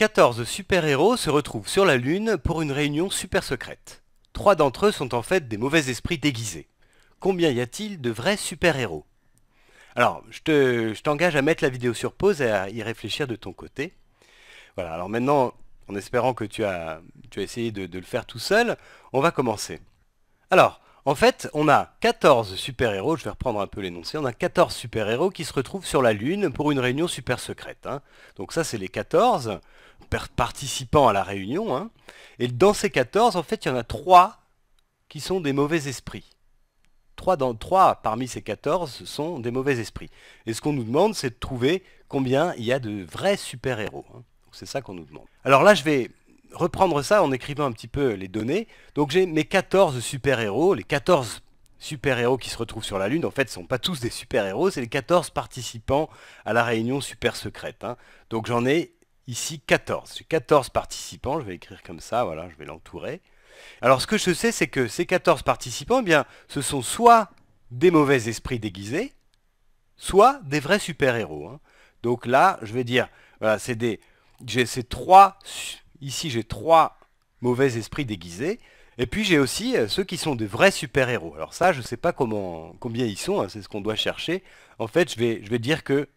14 super-héros se retrouvent sur la Lune pour une réunion super secrète. Trois d'entre eux sont en fait des mauvais esprits déguisés. Combien y a-t-il de vrais super-héros Alors, je t'engage à mettre la vidéo sur pause et à y réfléchir de ton côté. Voilà, alors maintenant, en espérant que tu as, tu as essayé de le faire tout seul, on va commencer. Alors, en fait, on a 14 super-héros, je vais reprendre un peu l'énoncé, on a 14 super-héros qui se retrouvent sur la Lune pour une réunion super secrète. Hein. Donc ça, c'est les 14 participants à la réunion. Hein. Et dans ces 14, en fait, il y en a 3 qui sont des mauvais esprits. 3, parmi ces 14 sont des mauvais esprits. Et ce qu'on nous demande, c'est de trouver combien il y a de vrais super-héros. Hein. C'est ça qu'on nous demande. Alors là, je vais reprendre ça en écrivant un petit peu les données. Donc j'ai mes 14 super-héros, les 14 super-héros qui se retrouvent sur la Lune, en fait, ne sont pas tous des super-héros, c'est les 14 participants à la réunion super secrète. Hein. Donc j'en ai ici 14. J'ai 14 participants, je vais écrire comme ça, voilà, je vais l'entourer. Alors ce que je sais, c'est que ces 14 participants, eh bien, ce sont soit des mauvais esprits déguisés, soit des vrais super-héros. Hein. Donc là, je vais dire, voilà, c'est des... J'ai ces trois Ici, j'ai trois mauvais esprits déguisés. Et puis j'ai aussi euh, ceux qui sont des vrais super-héros. Alors ça, je ne sais pas comment, combien ils sont, hein, c'est ce qu'on doit chercher. En fait, je vais, dire que...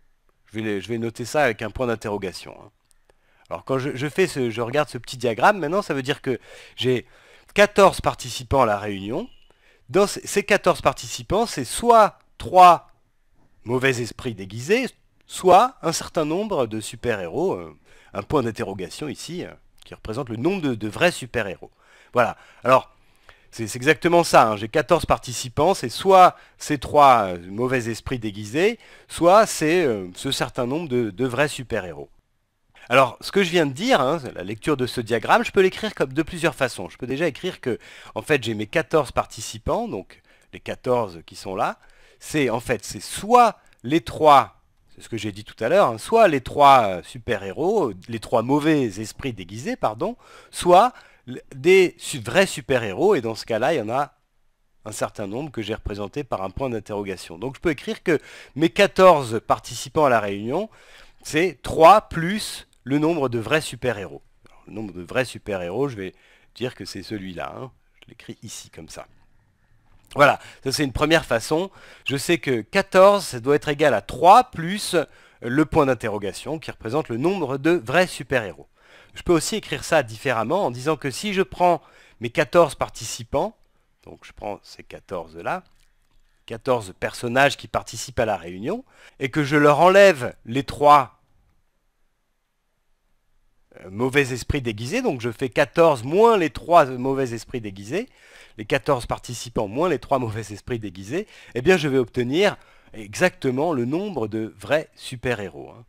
Je vais, noter ça avec un point d'interrogation. Hein. Alors quand je, regarde ce petit diagramme, maintenant ça veut dire que j'ai 14 participants à la réunion. Dans ces 14 participants, c'est soit 3 mauvais esprits déguisés, soit un certain nombre de super-héros. Euh, un point d'interrogation ici. Hein qui représente le nombre de, vrais super-héros. Voilà. Alors, c'est exactement ça. Hein. J'ai 14 participants. C'est soit ces trois euh, mauvais esprits déguisés, soit c'est euh, ce certain nombre de, vrais super-héros. Alors, ce que je viens de dire, hein, la lecture de ce diagramme, je peux l'écrire comme de plusieurs façons. Je peux déjà écrire que, en fait, j'ai mes 14 participants, donc les 14 qui sont là. C'est, en fait, c'est soit les trois c'est ce que j'ai dit tout à l'heure, hein. soit les trois euh, super-héros, les trois mauvais esprits déguisés, pardon, soit des vrais super-héros, et dans ce cas-là, il y en a un certain nombre que j'ai représenté par un point d'interrogation. Donc je peux écrire que mes 14 participants à la réunion, c'est 3 plus le nombre de vrais super-héros. Le nombre de vrais super-héros, je vais dire que c'est celui-là. Hein. Je l'écris ici comme ça. Voilà, ça c'est une première façon. Je sais que 14, ça doit être égal à 3 plus le point d'interrogation qui représente le nombre de vrais super-héros. Je peux aussi écrire ça différemment en disant que si je prends mes 14 participants, donc je prends ces 14 là, 14 personnages qui participent à la réunion, et que je leur enlève les 3 euh, mauvais esprit déguisé, donc je fais 14 moins les 3 mauvais esprits déguisés, les 14 participants moins les 3 mauvais esprits déguisés, et eh bien je vais obtenir exactement le nombre de vrais super-héros. Hein.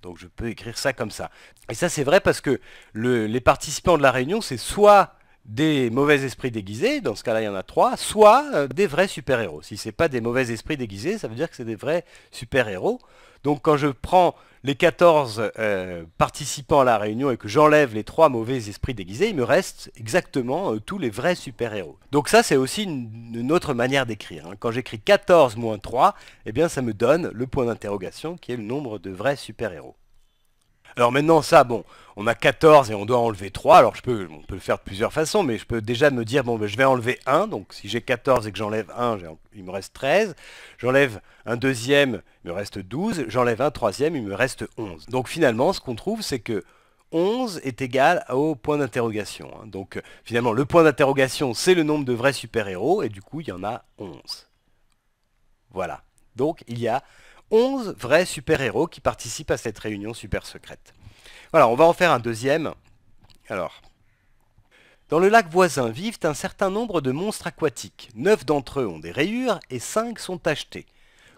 Donc je peux écrire ça comme ça. Et ça c'est vrai parce que les participants de la réunion, c'est soit des mauvais esprits déguisés, dans ce cas-là il y en a trois, soit euh, des vrais super-héros. Si ce n'est pas des mauvais esprits déguisés, ça veut dire que c'est des vrais super-héros. Donc quand je prends les 14 euh, participants à la réunion et que j'enlève les trois mauvais esprits déguisés, il me reste exactement euh, tous les vrais super-héros. Donc ça c'est aussi une, autre manière d'écrire. Hein. Quand j'écris 14 moins 3, eh bien ça me donne le point d'interrogation qui est le nombre de vrais super-héros. Alors maintenant ça, bon, on a 14 et on doit enlever 3, alors je peux, on peut le faire de plusieurs façons, mais je peux déjà me dire, bon, ben, je vais enlever 1, donc si j'ai 14 et que j'enlève 1, il me reste 13, j'enlève un deuxième, il me reste 12, j'enlève un troisième, il me reste 11. Donc finalement, ce qu'on trouve, c'est que 11 est égal au point d'interrogation. Hein. Donc finalement, le point d'interrogation, c'est le nombre de vrais super-héros, et du coup, il y en a 11. Voilà. Donc il y a 11 vrais super-héros qui participent à cette réunion super secrète. Voilà, on va en faire un deuxième. Alors, dans le lac voisin vivent un certain nombre de monstres aquatiques. 9 d'entre eux ont des rayures et 5 sont tachetés.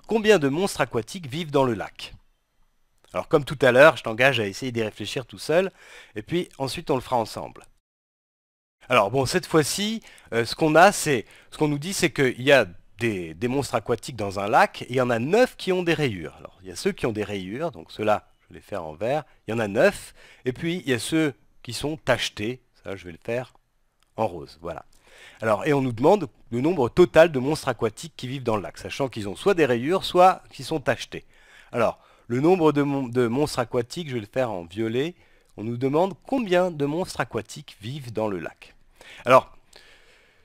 Combien de monstres aquatiques vivent dans le lac Alors comme tout à l'heure, je t'engage à essayer d'y réfléchir tout seul, et puis ensuite on le fera ensemble. Alors bon, cette fois-ci, euh, ce qu'on a, c'est ce qu'on nous dit, c'est qu'il y a des, monstres aquatiques dans un lac, et il y en a 9 qui ont des rayures. Alors, il y a ceux qui ont des rayures, donc ceux-là, je vais les faire en vert, il y en a 9, et puis il y a ceux qui sont tachetés, ça je vais le faire en rose, voilà. Alors, et on nous demande le nombre total de monstres aquatiques qui vivent dans le lac, sachant qu'ils ont soit des rayures, soit qu'ils sont tachetés. Alors, le nombre de, de, monstres aquatiques, je vais le faire en violet, on nous demande combien de monstres aquatiques vivent dans le lac. Alors,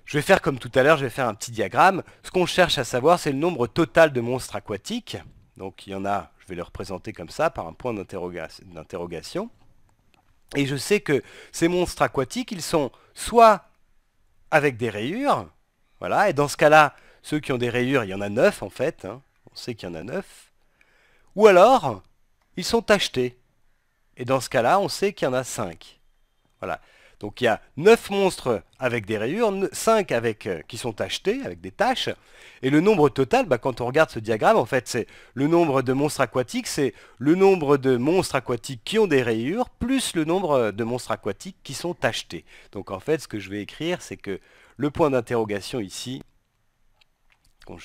je vais faire comme tout à l'heure, je vais faire un petit diagramme. Ce qu'on cherche à savoir, c'est le nombre total de monstres aquatiques. Donc il y en a, je vais les représenter comme ça, par un point d'interrogation. Et je sais que ces monstres aquatiques, ils sont soit avec des rayures, voilà, et dans ce cas-là, ceux qui ont des rayures, il y en a 9 en fait, hein. on sait qu'il y en a 9, ou alors, ils sont tachetés, et dans ce cas-là, on sait qu'il y en a 5. Voilà. Donc il y a 9 monstres avec des rayures, 5 avec, euh, qui sont tachetés, avec des taches. Et le nombre total, bah, quand on regarde ce diagramme, en fait, c'est le nombre de monstres aquatiques, c'est le nombre de monstres aquatiques qui ont des rayures, plus le nombre de monstres aquatiques qui sont tachetés. Donc en fait, ce que je vais écrire, c'est que le point d'interrogation ici,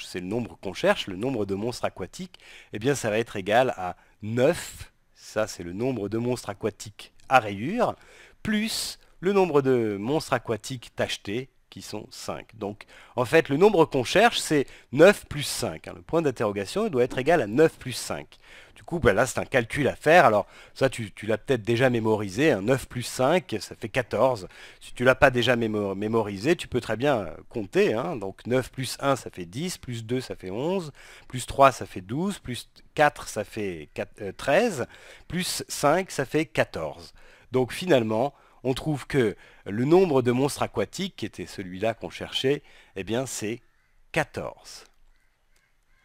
c'est le nombre qu'on cherche, le nombre de monstres aquatiques, et eh bien ça va être égal à 9, ça c'est le nombre de monstres aquatiques à rayures, plus le nombre de monstres aquatiques tachetés, qui sont 5. Donc, en fait, le nombre qu'on cherche, c'est 9 plus 5. Hein. Le point d'interrogation doit être égal à 9 plus 5. Du coup, ben là, c'est un calcul à faire. Alors, ça, tu, l'as peut-être déjà mémorisé. 9 hein. plus 5, ça fait 14. Si tu ne l'as pas déjà mémorisé, tu peux très bien euh, compter. Hein. Donc, 9 plus 1, ça fait 10. Plus 2, ça fait 11. Plus 3, ça fait 12. Plus 4, ça fait 13. Euh, plus 5, ça fait 14. Donc, finalement on trouve que le nombre de monstres aquatiques, qui était celui-là qu'on cherchait, eh bien c'est 14.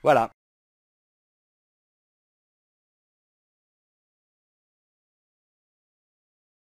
Voilà.